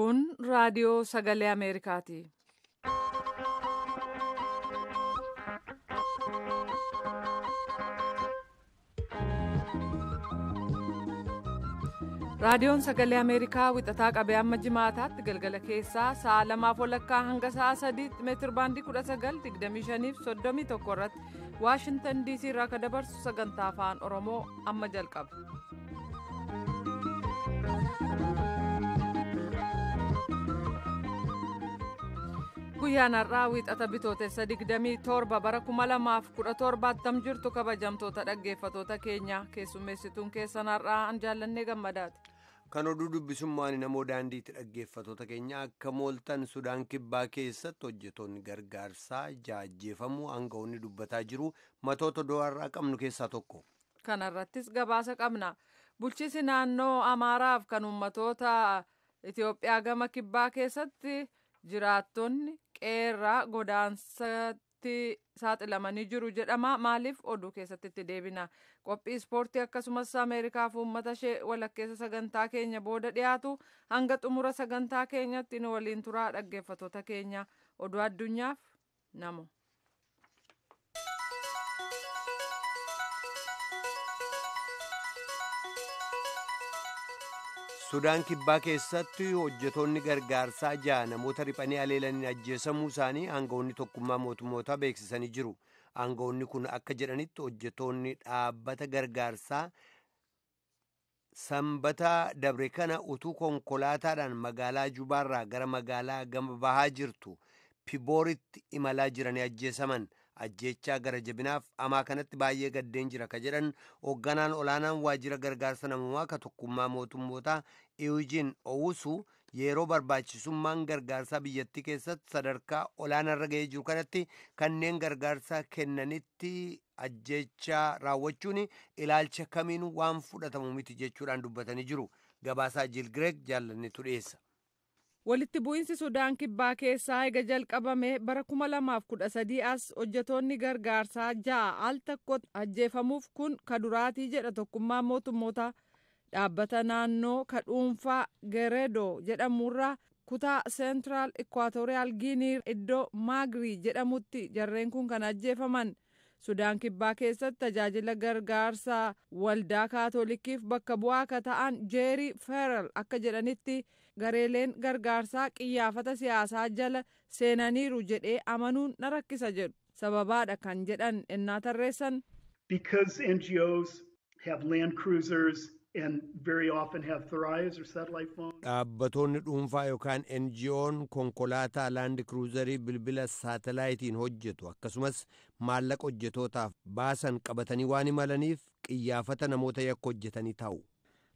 Kun raadiyoo sagalee Ameerikaati. Raadiyoon sagalee Ameerikaa wixataa qabee amma jimaataatti galgala keessaa sa'a lamaaf walakkaa hanga sa'a sadiitti meetir baandii 19:25-31 irratti Waashintan DC irraa ka dabarsu sagantaa afaan Oromoo amma jalqaba. guyyaan har'aa wiixata bitootessa torba bara kudha 2017 jirtu kabajamtoota dhaggeeffatoota keenya keessummeessituun keessan har'aa an jaallannee gammadaati. kan oduu dubbisummaan namoo daandiitti dhaggeeffatoota keenya akka mooltan sudaan kibbaa keessatti hojjetoonni gargaarsaa jaajjeefamuu aangawoonni dubbataa jiru matoota do'arraa qabnu keessaa tokko. kanarrattis gabaasa qabna bulchiisi naannoo amaaraaf kan uummatoota itiyoophiyaa gama kibbaa keessatti jiraattonni qeerraa godaansatti saaxilamanii jiru jedhama maaliif oduu keessatti itti deebina qophii ispoortii akkasumas ameerikaaf uummata ishee walakkeessa sagantaa keenya booda dhiyaatu hanga xumura sagantaa keenyatti nu waliin turaa dhaggeeffatoota keenya oduu addunyaaf namo. Sudaan kibbaa keessatti hojjetoonni gargaarsaa ja'a namoota riphanii aleelaniin ajjeesamuu isaanii aangawoonni tokkummaa mootummootaa beeksisanii jiru. Aangawoonni kun akka jedhanitti hojjetoonni dhaabbata gargaarsaa sanbata dabre kana utuu konkolaataadhaan magaalaa Jubaarraa gara magaalaa gama bahaa jirtu Pibooritti imalaa jiranii ajjeesaman. Ajjeechaa gara jabinaaf amaa kanatti baay'ee gaddeen jira ka jedhan hoogganaan olaanaan waajjira gargaarsa namumaa ka tokkummaa mootummootaa iwujiin owusu yeroo barbaachisummaan gargaarsaa biyyattii keessatti sadarkaa irra ga'ee jiru kanatti kanneen gargaarsaa kennanitti ajjeechaa raawwachuun ilaalcha kamiin waan fudhatamu miti jechuudhaan dubbatanii jiru gabaasaa jiilgireeg jaalannetu dhiyeessa. Walitti bu'iinsi Sudaan Kibbaa keessaa eega jalqabame bara 2013 as hojjetoonni gargaarsaa ja'a al takkotti ajjeefamuuf kun kaduraati jedha tokkummaa mootummoota dhaabbata naannoo kadhuunfaa Gereedoo jedhamurra kutaa Seentiraal Ikwaatooriyaal Giinii iddoo Maagrii jedhamutti jarreen kun kan ajjeefaman. Sudaan Kibbaa keessatti tajaajila gargaarsaa waldaa kaatolikiif bakka bu'aa akka ta'an Jeeri Feeral akka jedhanitti gareeleen gargaarsaa qiyyaafata siyaasaa jala seenaniiru jedhee amanuun na rakkisa jedhu sababaadha kan jedhan ennaa tarreessan. Because dhuunfaa yookaan NGO'n konkolaataa laand kiruuzarii bilbila saatalaayitiin hojjetu akkasumas maallaqa hojjetootaaf baasan qabatanii waan imalaniif qiyyaafata namoota yakka hojjetanii taa'u.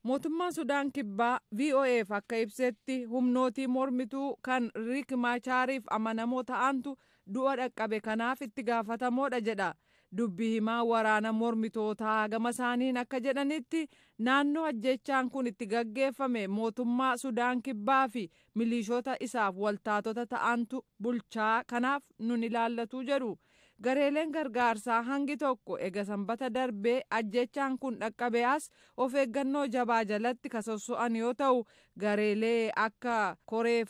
Mootummaan Sudaan Kibbaa f akka ibsetti humnootii mormituu kan Riik Maachaariif amanamoo ta'antu du'a dhaqqabe kanaaf itti gaafatamoodha jedha. Dubbii himaa waraana mormitootaa gama isaaniin akka jedhanitti naannoo ajjeechaan kun itti gaggeeffame mootummaa Sudaan Kibbaa fi miliishoota isaaf waltaatota ta'antu bulchaa kanaaf nuni ilaallatuu jedhu. gareeleen gargaarsaa hangi tokko ega sanbata darbee ajjechaan kun dhaqqabe'as of eeggannoo jabaa jalatti kasoso'an yoo ta'u gareelee akka koree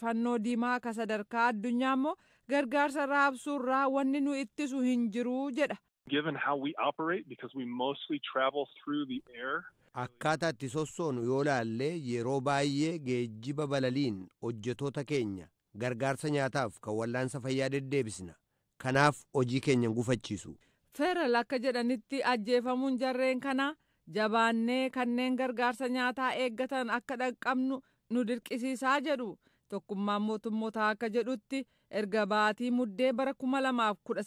diimaa ka sadarkaa addunyaa immoo gargaarsa raabsuurraa wanni nu ittisu hin jiru jedha. Given Akkaataa itti sossoonu yoo laallee yeroo baay'ee geejjiba balaliin hojjetoota keenya gargaarsa nyaataaf kan wal'aansa fayyaa deddeebisna. kanaaf hojii keenya gufachiisu. Feeral akka jedhanitti ajjeefamuun jarreen kana jabaannee kanneen gargaarsa nyaataa eeggatan akka dhaqqabnu nu dirqisiisaa jedhu tokkummaan mootummoota akka jedhutti erga baatii muddee bara kuma lamaaf kudha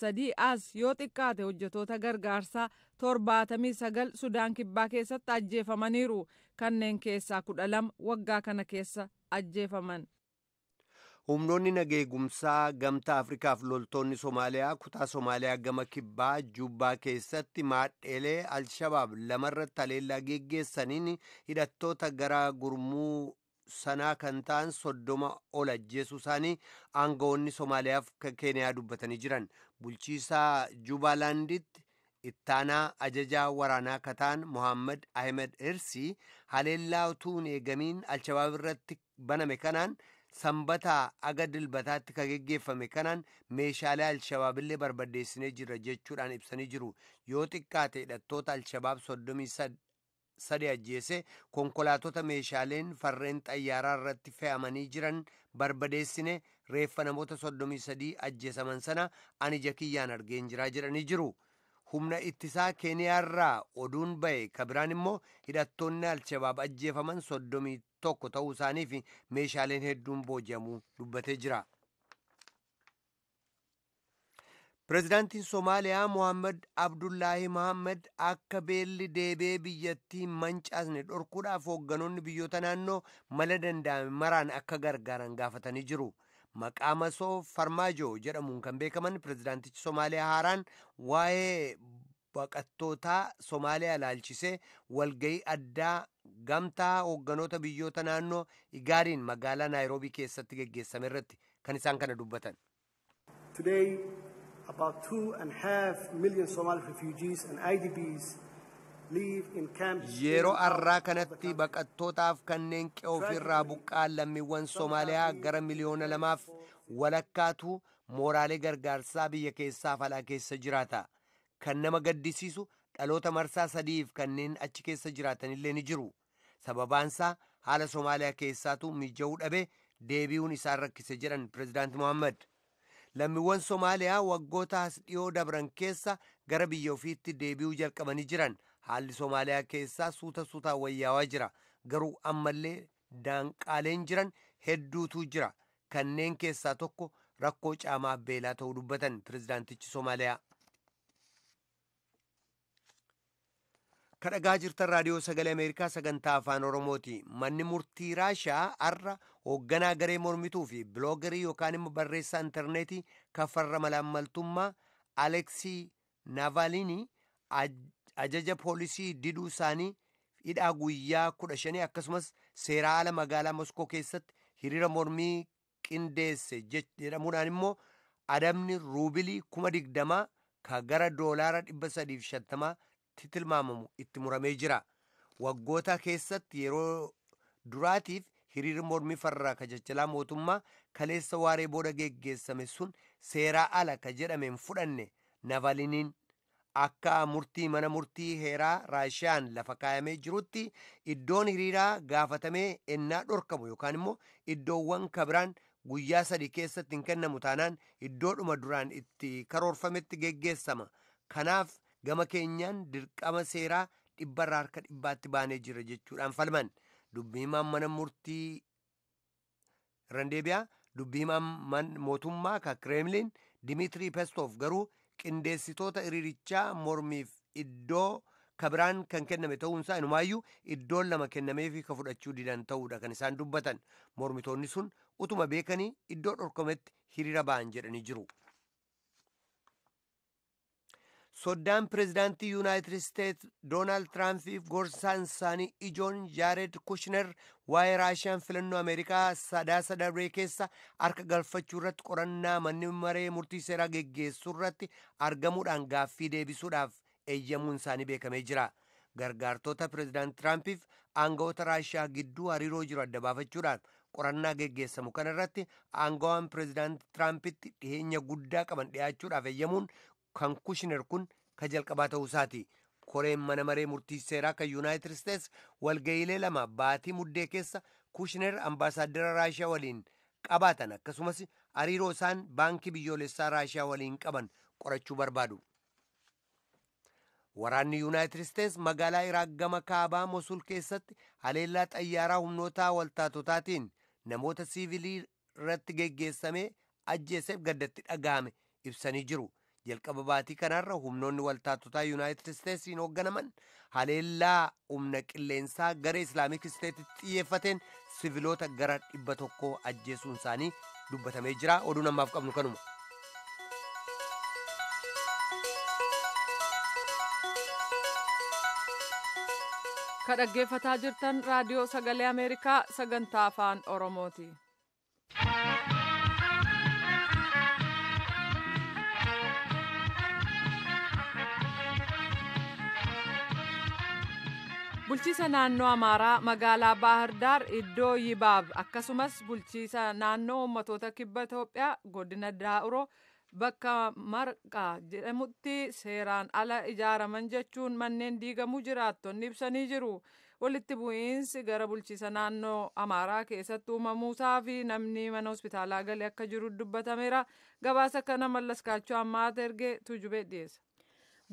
as yoo xiqqaate hojjetoota gargaarsaa torbaatamii sagal sudaan kibbaa keessatti ajjeefamaniiru kanneen keessaa kudha lama waggaa kana keessa ajjeefaman. humnoonni nageegumsaa gamtaa afrikaaf loltoonni somaaliyaa kutaa somaaliyaa gama kibbaa jubbaa keessatti maadheelee al-shabaab lamarratti haleellaa geggeessaniin hidhattoota gara gurmuu sanaa kan ta'an soddoma ol ajjeesuu isaanii aangawoonni somaaliyaaf keeniyaa dubbatanii jiran bulchiisaa jubaalaanditti ittaanaa ajajaa waraanaa kataan mohaammed ahmed ersi haleellaa tuun eegamiin al-shabaab irratti baname kanaan. sanbataa aga dilbataatti ka geggeeffame kanaan meeshaalee alshabaabillee barbadeessine jira jechuudhaan ibsanii jiru yoo xiqqaate hidhattoota al-shabaab soddomii sadi ajjeese konkolaatota meeshaaleen farreen xayyaaraa irratti fe'amanii jiran barbadeessine reeffa namoota soddomii sadii ajjeesaman sana ani jakiyyaan argeen jiraa jedhanii jiru. humna ittisaa keeniyaarraa oduun ba'e kabiraan immoo hidhattoonni alshabaab ajjeefaman soddomii tokko ta'uu isaanii fi meeshaaleen hedduun booji'amuu dubbatee jira. Pireezidaantiin Somaaliyaa Mohaammed abdullahi Mohammed akka beelli deebee biyyattii mancaasne dhorkuudhaaf hoogganoonni biyyoota naannoo mala danda'ame maraan akka gargaaran gaafatanii jiru. Maqaamasoo Farmaajo jedhamuun kan beekaman pirezidaantichi Somaaliyaa haaraan waa'ee baqattootaa Somaaliyaa laalchisee walga'ii addaa gamtaa hoogganoota biyyoota naannoo Igaariin magaalaa nairobi keessatti geggeessame irratti kan isaan kana dubbatan. Today, about two and a half million Somali refugees and IDPs Yeroo har'aa kanatti baqattootaaf kanneen qe'oo ofirraa buqqa'an lammiiwwan Somaaliyaa gara miliyoona lamaaf walakkaatu mooraalee gargaarsaa biyya keessaaf falaa keessa jiraata. Kan nama gaddisiisu dhaloota marsaa sadiif kanneen achi keessa jiraatanillee ni jiru. isaa haala Somaaliyaa keessaatu miija'uu dhabe deebi'uun isaan rakkise jedhan Pireezidaant Mohaammed. Lammiiwwan Soomaaliyaa waggoota as dhiyoo dabran keessa gara biyya ofiitti deebi'uu jalqabanii jiran. haalli Somaaliyaa keessaa suuta suutaa wayyaawaa jira garuu ammallee daanqaaleen jiran hedduutu jira kanneen keessaa tokko rakkoo caamaa beelaa ta'uu dubbatan pirezidaantichi Somaaliyaa. kadhagaa jirtan raadiyoo sagalee ameerikaa sagantaa afaan oromooti manni murtii raashaa har'a hoogganaa garee mormituu fi biloogarii yookaan immoo barreessaa intarneetii kafarra malaammaltummaa aleeksii naavaaliinii ajaja poolisii diduu isaanii hidhaa guyyaa kudha shanii akkasumas seeraa ala magaalaa moskoo keessatti hiriira mormii qindeesse jedhamuudhaan immoo adabni ruubilii kuma digdamaa ka gara doolaara dhibba sadiif tilmaamamu itti muramee jira waggoota keessatti yeroo duraatiif hiriirri mormii farraa ka mootummaa kaleessa waaree booda geggeessame sun seeraa ala ka jedhameen fudhanne navaliniin akka murtii mana murtii heeraa raashaan lafa kaayamee jirutti iddoon hiriiraa gaafatamee ennaa dhorkamu yookaan immoo iddoowwan kabiraan guyyaa sadii keessatti hin kennamu taanaan iddoodhuma duraan itti karoorfametti geggeessama kanaaf gama keenyaan dirqama seeraa dhibbarraa harka dhibbaatti baanee jira jechuudhaan falman dubbiimaan mana murtii irraan deebi'aa mootummaa ka dimitrii pestoof garuu qindeessitoota hiriirichaa mormiif iddoo kabiraan kan kenname ta'uunsaa inumaayyuu iddoon lama kennameefi ka fudhachuu didan ta'uudha kan isaan dubbatan mormitoonni sun utuma beekanii iddoo dhorkametti hiriira ba'an jedhanii jiru. Soddaan pirezidaantii Yuunaayitid Isteetsi Doonaald Tiraampiif gorsaan isaanii ijoon Jaared Kushner waa'ee Raashiyaan filannoo Ameerikaa sada darbe keessa harka galfachuu qorannaa manni maree murtii seeraa geggeessuu argamuudhaan gaaffii deebisuudhaaf eeyyamuun isaanii beekamee jira. Gargaartota pireezidaantii Tiraampiif aangawoota Raashiyaa gidduu hariiroo jiru adda baafachuudhaan qorannaa geggeessamu kana irratti pirezidaant pireezidaantii Tiraampitti dhiheenya guddaa qaban dhiyaachuudhaaf eeyyamuun kan kushiner kun ka jalqabaa ta'uusaati. Koreen mana maree murtii seeraa kan yuunaayitid isteets walga'iilee lama baatii muddee keessa kushner ambaasaaddara raashiyaa waliin qabaatan akkasumas hariiroo isaan baankii biyyoolessaa raashiyaa waliin qaban qorachuu barbaadu. Waraanni yuunaayitid isteets magaalaa Iraaq gama kaabaa Mosul keessatti haleellaa xayyaaraa humnoota waltaatotaatiin namoota siivilii irratti geggeessamee ajjeeseef gaddatti dhaga'ame ibsanii jiru. jalqaba baatii kanarra humnoonni waltaatotaa yuunaayitid isteetsiin hoogganaman haleellaa humna qilleensaa gara islaamik isteetitti xiyyeeffateen sibiloota gara dhibba tokkoo ajjeesuun isaanii dubbatamee jira oduu namaaf qabnu kanuma. ka dhaggeeffataa jirtan raadiyoo sagalee ameerikaa sagantaa afaan oromooti. bulchiisa naannoo amaaraa magaalaa bahardaar iddoo yibaab akkasumas bulchiisa naannoo ummatoota kibba itoophiyaa godina daa'uroo bakka marqaa jedhamutti seeraan ala ijaaraman jechuun manneen diigamuu jiraattonni ibsanii jiru walitti bu'iinsi gara bulchiisa naannoo amaaraa keessatti uumamuusaa fi namni mana hospitaalaa galee akka jiru dubbatameera gabaasa kana mallas kaachoo ergee tu jubee dhiyeessa.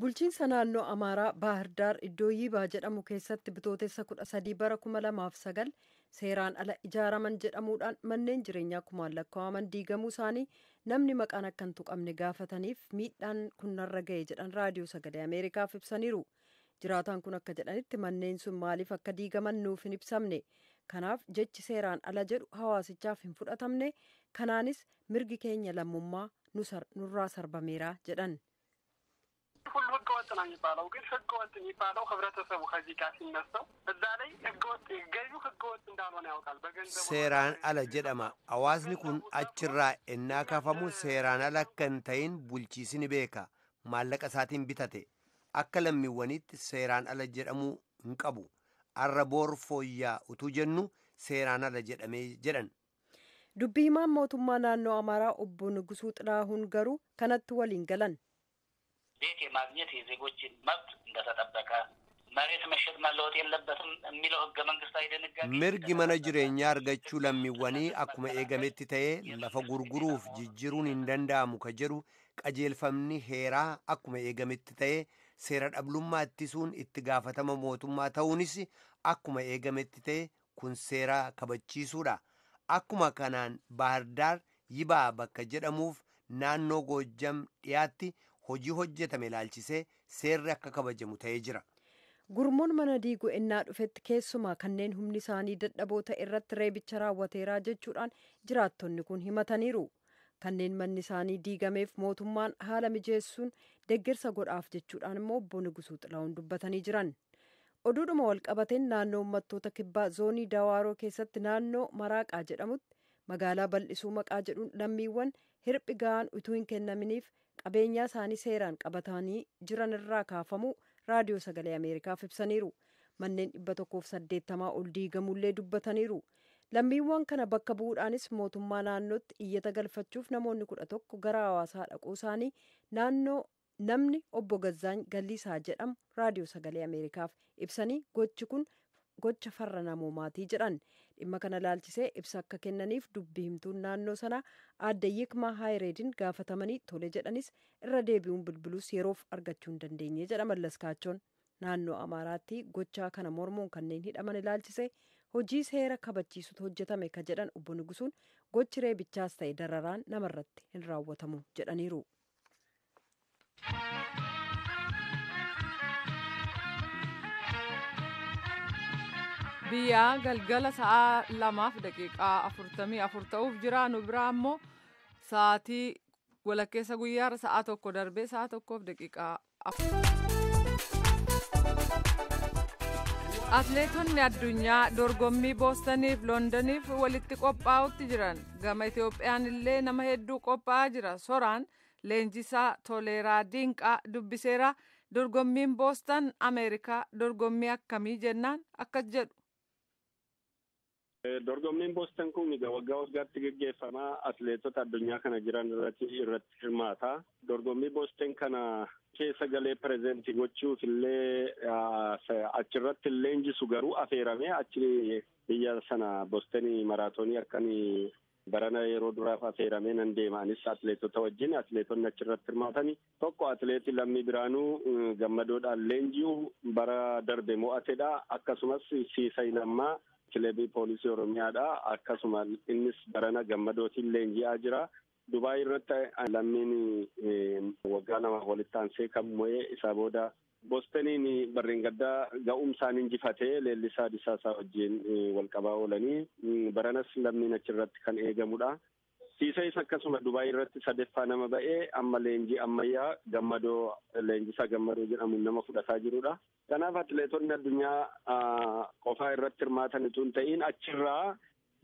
Bulchiinsa naannoo Amaaraa Baahir iddoo yibaa jedhamu keessatti bitootessa 13 bara 2009 seeraan ala ijaaraman jedhamuudhaan manneen jireenyaa kumaan lakkaa'aman diigamuu isaanii namni maqaan akka hin tuqamne gaafataniif miidhaan kunnarra ga'e jedhan raadiyoo sagalee Ameerikaaf ibsaniiru. Jiraataan kun akka jedhanitti manneen sun maaliif akka diigaman nuuf hin ibsamne. Kanaaf jechi seeraan ala jedhu hawaasichaaf hin fudhatamne. Kanaanis mirgi keenya lammummaa nurraa sarbameera jedhan. seeraan ala jedhama hawaasni kun ህገወጥ የሚባለው kaafamu seeraan ala ሲነሳው እዛ ላይ ህገወጥ ገዩ beeka maallaqa isaatiin bitate akka lammiiwwanitti seeraan ala jedhamuu hin qabu arra boor fooyyaa utuu jennu seeraan ala jedhamee jedhan. dubbii himaan mootummaa naannoo amaaraa obbo Nugusuu Xilaahuun garuu kanatti waliin galan. mirgi mana jireenyaa argachuu lammiiwwanii akkuma eegametti ta'ee lafa gurguruuf jijjiruun hin danda'amu ka jedhu qajeelfamni heeraa akkuma eegametti ta'ee seera dhablummaa ittisuun itti gaafatama mootummaa ta'uunis akkuma eegametti ta'e kun seera kabachiisuudha akkuma kanaan bahardaar yibaa bakka jedhamuuf naannoo goojjam dhiyaatti hojii hojjetame ilaalchisee seerri akka kabajamu ta'ee jira. Gurmuun mana diiguu dhufetti keessumaa kanneen humni isaanii dadhaboo irratti reebicha raawwateeraa jechuudhaan jiraattonni kun himataniiru. Kanneen manni isaanii diigameef mootummaan haala mijeessuun deeggarsa godhaaf jechuudhaan immoo obbo Nugusuu Xilahuun dubbatanii jiran. Oduudhuma walqabateen naannoo ummattoota kibbaa zoonii Dawaaroo keessatti naannoo Maraaqaa jedhamutti magaalaa bal'isuu maqaa jedhuun lammiiwwan hirphi ga'aan utuu hin kennaminiif abeenyaa isaanii seeraan qabatanii jiran irraa kaafamu raadiyoo sagalee ameerikaaf ibsaniiru manneen dhibba tokkoof saddeettamaa ol diigamullee dubbataniiru lammiiwwan kana bakka bu'uudhaanis mootummaa naannootti iyyata galfachuuf namoonni kudha tokko gara hawaasaa dhaquu isaanii naannoo namni obbo Gazaany Galliisaa jedhamu raadiyoo sagalee ameerikaaf ibsanii gochi kun gocha farra namoomaatii jedhan dhimma kana laalchise ibsa akka kennaniif dubbihimtuun himtuun naannoo sana aadde yikmaa haayireediin gaafatamanii tole jedhanis irra deebi'uun bilbilus yeroof argachuu hin dandeenye jedha mallaskaachoon naannoo amaaraatti gochaa kana mormuun kanneen hidhaman ilaalchise hojii seera kabachiisutu hojjetame ka jedhan obbo Nugusuun gochi reebichaas ta'e dararaan namarratti hin raawwatamu jedhaniiru. biyya galgala sa'aa lamaaf afurtamii afur ta'uuf jira nu biraa immoo sa'aatii walakkeessa guyyaarra sa'aa tokko darbee sa'aa tokkoof daqiiqaa Atileetonni addunyaa dorgommii boostaniif londoniif walitti qophaa'utti jiran gama Itoophiyaan illee nama hedduu qophaa'aa jira soraan leenjisaa toleeraa dinqaa dubbiseera dorgommiin boostan ameerikaa dorgommii akkamii jennaan akkas jedhu. Dorgommiin boostan kun waggaa waggaatti gaggeeffamaa atileetota addunyaa kana jiran irratti hirmaata. Dorgommii boosteen kana keessa galee pirezeenti gochuuf achirratti illee garuu affeeramee achi biyya sana boosteen maraatoonii akkanii barana yeroo duraaf affeeramee nan deemaanis atleetota wajjin atleetonni achirratti hirmaatani. Tokko atleetii lammii biraanuu hm, gammadoodhaan leenji'u bara darbe mo'atedha. Akkasumas siisa inammaa. kilebii poolisii oromiyaadha. Akkasuma innis Barana Gammadootiin leenji'aa jira. Dubaay irratti lammiin e, waggaa lamaaf walitti aansee kan mo'ee isaa booda Boostoniin barreen gaddaa ga'umsaan injifatee leellisaa isaa wajjin e, walqabaa oolanii mm, baranas lammiin achirratti kan eegamudha. Siisayis akkasuma Dubaay irratti sadeffaa nama ba'ee amma leenjii ammayyaa gammadoo leenjisaa gammadoo jedhamuun nama fudhataa jirudha. Kanaaf atileetonni addunyaa qofaa irratti hirmaatan utuu hin ta'in achirraa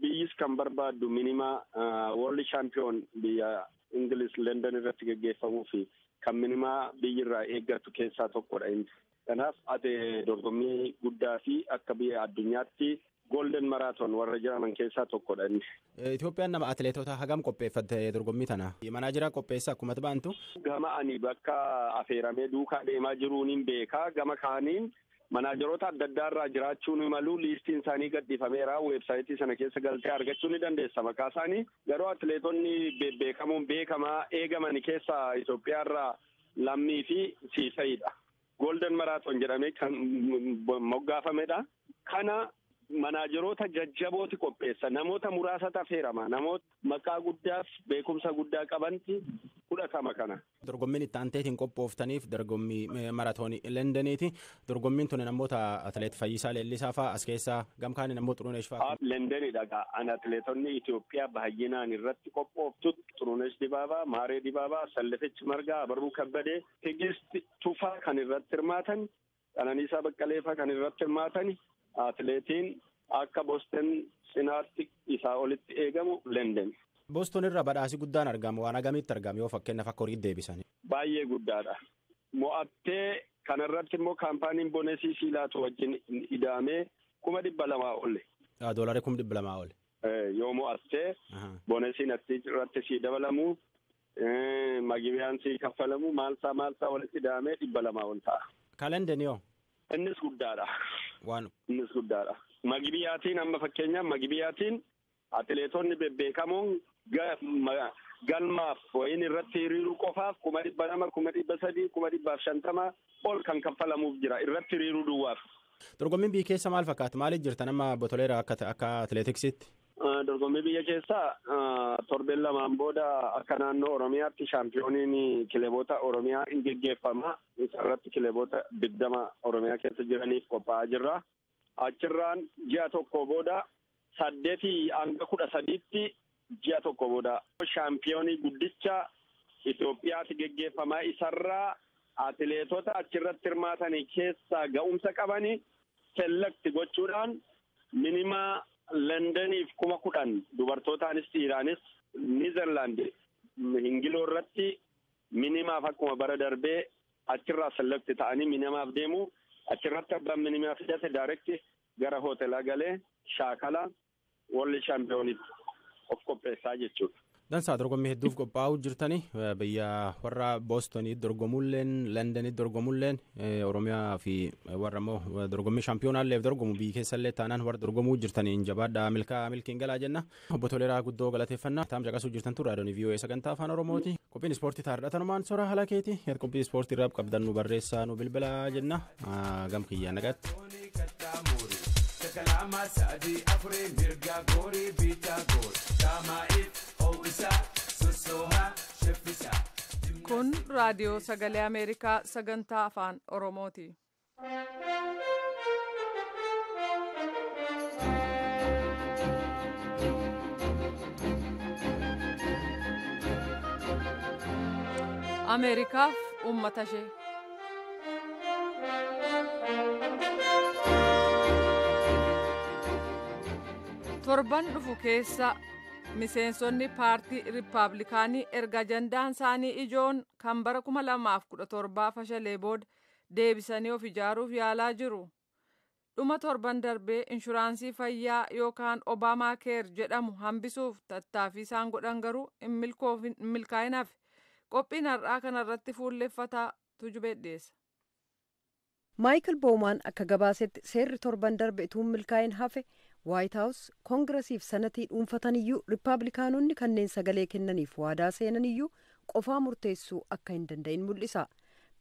biyyis kan barbaaddu minimaa woorli chaampiyoon biyya ingilish London irratti geggeeffamuu fi kan minimaa biyyirraa eeggattu keessaa tokkodha. Kanaaf ate dorgommii guddaa fi akka biyya addunyaatti. Golden Marathon warra jiraman keessaa tokkodha inni. Eh, Itoophiyaan nama atileetota hagam qopheeffatte dorgommii tana. Manaa jiraa qopheessaa akkumatti baantu. Gama ani bakka afeeramee duukaa deemaa jiruun hin beekaa gama kaaniin manaajaroota adda addaarraa jiraachuun malu liistiin isaanii gadhiifameera weebsaayitii sana keessa galtee argachuu ni dandeessa maqaa garuu atileetonni bebbeekamuun beekamaa eegaman keessaa Itoophiyaarraa lammii fi siisayiidha. Golden Marathon jedhamee kan moggaafameedha. Kana manaajeroota jajjabooti qopheessa namoota muraasa tafeerama namoota maqaa guddaaf beekumsa guddaa qabanti fudhatama kana. Dorgommiin itti aanteetiin qophooftaniif dorgommii eh, maratoonii Lendeniiti. Dorgommiin tuni namoota atileet Fayyisaa Leellisaa fa'aa as keessaa gamkaanii namoota Xuruneesh fa'aa. Lendenidha an atileetonni Itoophiyaa baay'inaan irratti qophooftu Xuruneesh Dibaabaa, Maaree Dibaabaa, Sallafechi Margaa, Abarruu Kabbadee, Tigist Tufaa kan irratti hirmaatan, Qananiisaa Baqqaleefaa kan irratti hirmaatan atleetiin akka boston cinaatti isaa olitti eegamu dandeenye. Boston irra badhaasii guddaan argama waan agamitti argame yoo fakkenna akka horii deebisan. Baay'ee guddaadha. Mo'attee kanarratti immoo kaampaaniin Boneesii Siilaatu wajjin idaamee kuma dhibba lamaa olle. Ah, Doolarii kuma dhibba lamaa olle. Eh, yoo mo'attee. Boneesiin irratti sii dabalamu eh, magibiyaan sii kaffalamu maalsaa maalsaa walitti idaamee dhibba lamaa ol ta'a. Kalendeniyoo. Innis guddaadha. Waan. Magibiyaatiin amma fakkeenyaaf magibiyaatiin atileetonni bebbeekamoon galmaaf wayiin irratti hiriiru qofaaf kuma dhibba namaa kuma dhibba sadii kuma dhibbaaf shantamaa ol kan kaffalamuuf jira irratti hiriiruu duwwaaf. Dorgommiin biyyi keessa maal fakkaata? Maaliif jirtan ama botoleera akka atileetiksiitti? Eh, dorgommii biyya keessaa eh, torben lamaan booda akka naannoo Oromiyaatti shaampiyooniin kileebota Oromiyaa hin geggeeffama. Isarratti kileebota digdama Oromiyaa keessa jiraniif qophaa'aa jirra. Achirraan ji'a tokko booda saddeetii hanga kudha sadiitti ji'a tokko booda shaampiyoonii guddicha Itoophiyaatti geggeeffama. Isarraa atileetota achirratti hirmaatanii keessaa ga'umsa qabanii selekti gochuudhaan minimaa Londaniif kuma kudhan dubartootaanis dhiiraanis Niizerlaandi Ingiloo irratti minimaaf akkuma bara darbee achirraa sallabti ta'anii minimaaf deemu achirratti abbaan minimaa fidate daarekti gara hoteelaa galee shaakala walli shaampiyoonitti of qopheessaa jechuudha. Dansaa dorgommii hedduuf qophaa'uu jirtani biyya warra boostonitti dorgomuulleen landanitti dorgomuulleen oromiyaa fi warra immoo dorgommii shaampiyoonaalleef dorgomu biyya keessallee taanaan warra dorgomuu jirtaniin jabaadhaa milkaa milkiin galaa jenna Obbo obboleeraa guddoo galateeffannaa taam caqasuu jirtantu raadiyoon viiyoo sagantaa afaan oromooti qophiin ispoortii taarratan maan sora haala keeti qophii ispoortii irraa qabdan nu barreessaa nu bilbilaa jenna gam kiyyaa Kun raadiyoo sagalee Ameerikaa sagantaa afaan Oromooti. Ameerikaaf uummata ishee. torban dhufu keessa Miseensonni paartii Rippaabilikaanii erga ajandaan isaanii ijoon kan bara 2017 fashalee booda deebisanii of ijaaruuf yaalaa jiru. Dhuma torban darbee inshuraansii fayyaa yookaan Obaamaa keer jedhamu hambisuuf tattaafiisaan isaan godhan garuu hin milkaa'inaaf qophiin har'aa kanarratti fuulleffataatu jubedheessa. Maayikil Boomaan akka gabaasetti seerri torban darbe utuu milkaa'in hafe waayit haawus koongiresiif sanatii dhuunfataniyyuu riippaablikaanonni kanneen sagalee kennaniif waadaa seenaniyyuu qofaa murteessuu akka hin danda'in mul'isa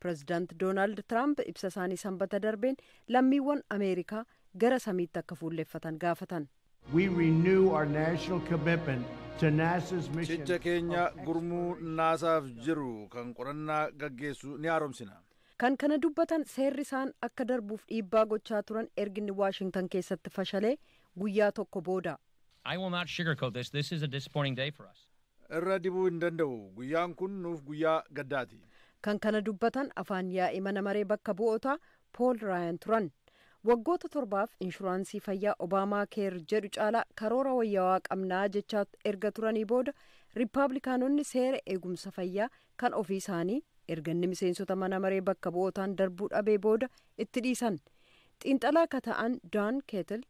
pirezidaanti doonaald tiraamp ibsa isaanii sanbata darbeen lammiiwwan ameerikaa gara samiitti akka fuulleeffatan gaafatan. jecha keenya gurmuu naasaaf jiru kan qorannaa gaggeessu ni haaromsina. kan kana dubbatan seerri isaan akka darbuuf dhiibbaa gochaa turan erginni waashington keessatti fashalee guyyaa tokko booda. Irra dibuu hin danda'u. Guyyaan kun nuuf guyyaa gaddaati. Kan kana dubbatan afaan yaa'ii mana maree bakka bu'oota Pool Raayan turan. Waggoota torbaaf inshuraansii fayyaa Obaamaa Keer jedhu caalaa karoora wayyaawaa qabnaa jechaa erga turanii booda Riippaabilikaanonni seera eegumsa fayyaa kan ofii isaanii erganni miseensota mana maree bakka bu'ootaan darbuu dhabee booda itti dhiisan. Xiinxalaa akka ta'an Daan Keetil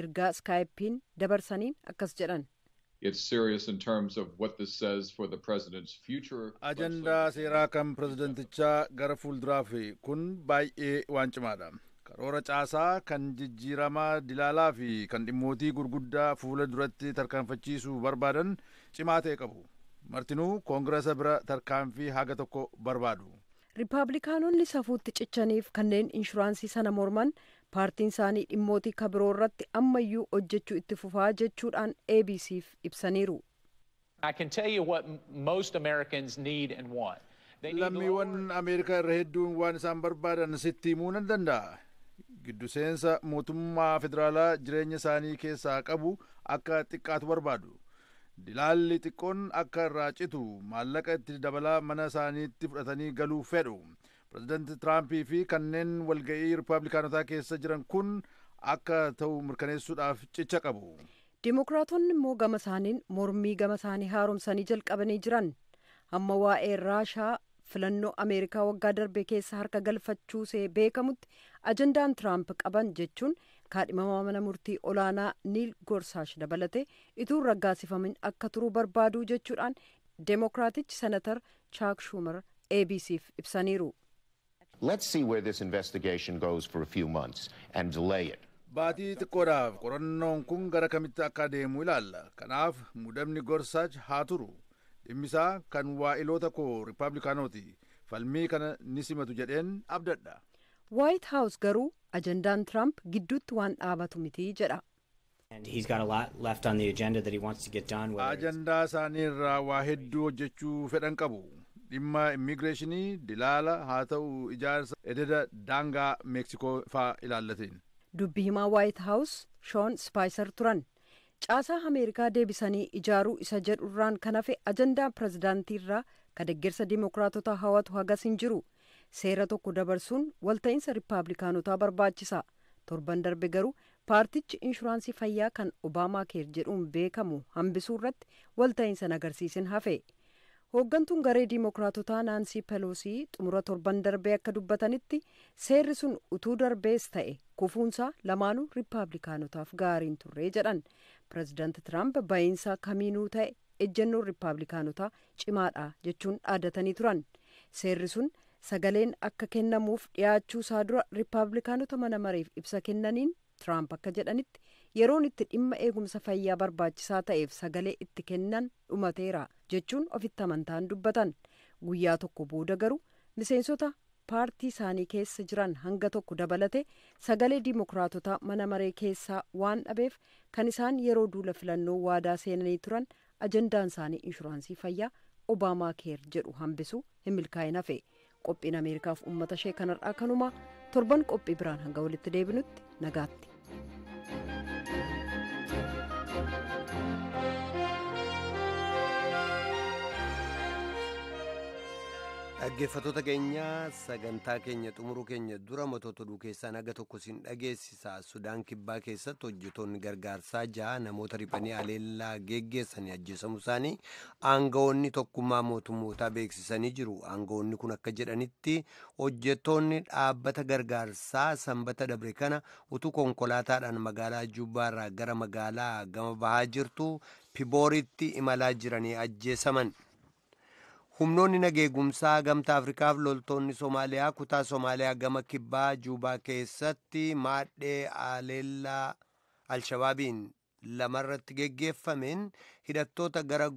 ergaa iskaayippiin dabarsaniin akkas jedhan. ajandaa seeraa kan pireezidantichaa gara fuulduraaf kun baay'ee waan cimaadha. karoora caasaa kan jijjiiramaa dilaalaa fi kan dhimmootii gurguddaa fuula duratti tarkaanfachiisuu barbaadan cimaa ta'e qabu martinuu koongirasa bira tarkaanfii haga tokko barbaadu. riipaablikaanonni safuutti cichaniif kanneen inshuraansii sana morman paartiin isaanii dhimmoota kabiroo irratti ammayyuu hojjechuu itti fufaa jechuudhaan ABC'f ibsaniiru. Lammiiwwan Ameerikaa irra hedduun waan isaan barbaadan sitti himuu nan danda'a. Gidduseensa mootummaa federaalaa jireenya isaanii keessaa qabu akka xiqqaatu barbaadu. Dilaalli xiqqoon akka irraa citu maallaqa itti dabalaa mana isaaniitti fudhatanii galuu fedhu. pirezidaanti Tiraampii fi kanneen walga'ii Rippaabilikaanotaa keessa jiran kun akka ta'u mirkaneessuudhaaf cicha qabu. Dimookiraatonni immoo gama isaaniin mormii gama isaanii haaromsanii jalqabanii jiran amma waa'ee raashaa filannoo ameerikaa waggaa darbe keessa harka galfachuu see beekamutti ajandaan tiraamp qaban jechuun kaadhimamaa mana murtii olaanaa niil gorsaash dabalate ituun raggaasifamin akka turuu barbaaduu jechuudhaan demookiraatichi senatar chaak shumar abcf ibsaniiru. Let's see where this investigation goes for a few months and delay it. Baatii xiqqoodhaaf qorannoon kun gara kamitti akka adeemu ilaalla. Kanaaf mudamni gorsaa haa turu. Dhimmisaa kan waa'iloota koo Ripaabilikaanooti. Falmii kana ni simatu jedheen abdadha. Waayit Haawus garuu ajandaan Tiraamp gidduutti waan dhaabatu miti jedha. Ajandaa isaanii irraa waa hedduu hojjechuu fedhan qabu. dhimma immigireeshinii dilaala haa ta'u ijaarsa ededa daangaa meeksikoo faa ilaallateen. dubbii himaa waayit haawus shoon spaayiser turan caasaa ameerikaa deebisanii ijaaruu isa jedhurraan kan hafe ajandaa pirezidaantii irraa ka deggersa diimokiraatota hawatu hagas hin jiru seera tokko dabarsuun walta'iinsa riippaabilikaanotaa barbaachisa torban darbe garuu paartichi inshuraansii fayyaa kan obaamaa keer jedhuun beekamu hambisuu irratti walta'iinsa agarsiisin hafe. Hooggantuun garee Dimookiraatotaa Naansii pelosii xumura torban darbee akka dubbatanitti seerri sun utuu darbees ta'e kufuunsaa lamaanuu riipablikaanotaaf gaariin turree jedhan. pirezidaanti Tiraamp baayinsa kamiinuu ta'e ejjennoon Rippaabilikaanotaa cimaadha jechuun dhaadatanii turan. Seerri sun sagaleen akka kennamuuf dhiyaachuu isaa dura Rippaabilikaanota mana mareef ibsa kennaniin Tiraamp akka jedhanitti yeroon itti dhimma eegumsa fayyaa barbaachisaa ta'eef sagalee itti kennan dhumateera jechuun ofitti amantaan dubbatan guyyaa tokko booda garuu miseensota paartii isaanii keessa jiran hanga tokko dabalate sagalee diimokiraatota mana maree keessaa waan dhabeef kan isaan yeroo duula filannoo waadaa seenanii turan ajandaan isaanii inshuraansii fayyaa obaamaa keer jedhu hambisu hin milkaa'in hafe qophiin ameerikaaf uummata ishee kanarraa kanumaa torban qophii biraan hanga walitti deebinutti nagaatti. Dhaggeeffattoota keenya sagantaa keenya xumuruu keenya dura matoota oduu keessaan tokko siin dhageessisa. Sudaan kibbaa keessatti hojjetoonni gargaarsaa ja'a namoota riphanii aleellaa geggeessanii ajjeesamu isaanii aangawoonni tokkummaa mootummootaa beeksisanii jiru. Aangawoonni kun akka jedhanitti hojjetoonni dhaabbata gargaarsaa sanbata dabre kana utuu konkolaataadhaan magaalaa jubbaarraa gara magaalaa gama bahaa jirtu pibooritti imalaa jiranii ajjeesaman. humnoonni nageegumsaa gamtaa afrikaaf loltoonni soomaaliyaa kutaa somaaliyaa gama kibbaa juubaa keessatti maadhee aleellaa alshabaabiin lamarratti geggeeffameen hidhattoota gara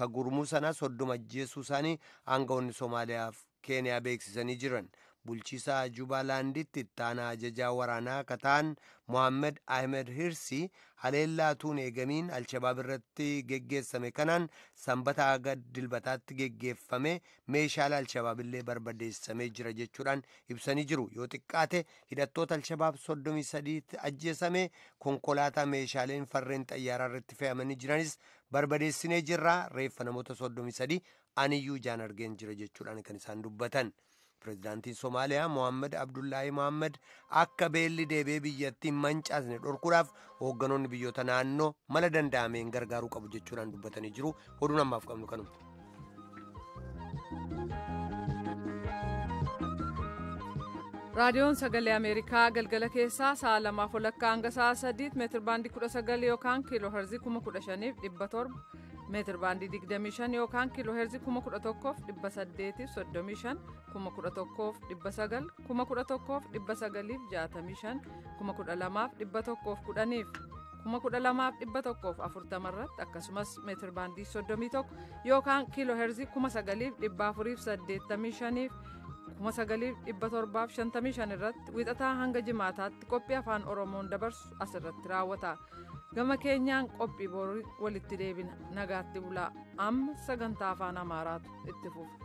ka gurmuu sanaa soddoma ajjeesuu isaanii aangawoonni soomaaliyaaf keeniyaa beeksisanii jiran bulchiisaa jubaalaanditti ittaana ajajaa waraanaa kataan Mohammed ahmed hirsi haleellaa tuun eegamiin alshabaab irratti geggeessame kanaan sanbata haga dilbataatti geggeeffame meeshaalee alshabaab illee barbadeessamee jira jechuudhaan ibsanii jiru yoo xiqqaate hidhattoota alshabaab soddomii sadiitti ajjeesame konkolaataa meeshaaleen farreen xayyaaraa irratti fe'amanii jiranis barbadeessinee jirraa reeffa namoota soddomii sadii aniyyuu jaan argeen jira jechuudhaan kan isaan dubbatan. Pireezidaantiin Somaaliyaa Mohaammed Abdullaahi Mohaammed akka beelli deebi'ee biyyattiin mancaasne dhorkuudhaaf hoogganoonni biyyoota naannoo mala danda'ameen gargaaruu qabu jechuudhaan dubbatanii jiru. Oduun ammaaf qabnu kanuma. raadiyoon sagalee ameerikaa galgala keessaa sa'a lamaaf walakkaa hanga sa'a meetir baandii kiiloo harzii kuma kudha shaniif dhibba torba meetir baandii 25 yookaan kiiloo heerzii akkasumas meetir baandii 31 yookaan kiiloo irratti wixataa hanga jimaataatti qophii afaan oromoon dabarsu asirratti raawwata. gama keenyaan qophii borii walitti deebina nagaatti bulaa amma sagantaa afaan amaaraatu itti fufa.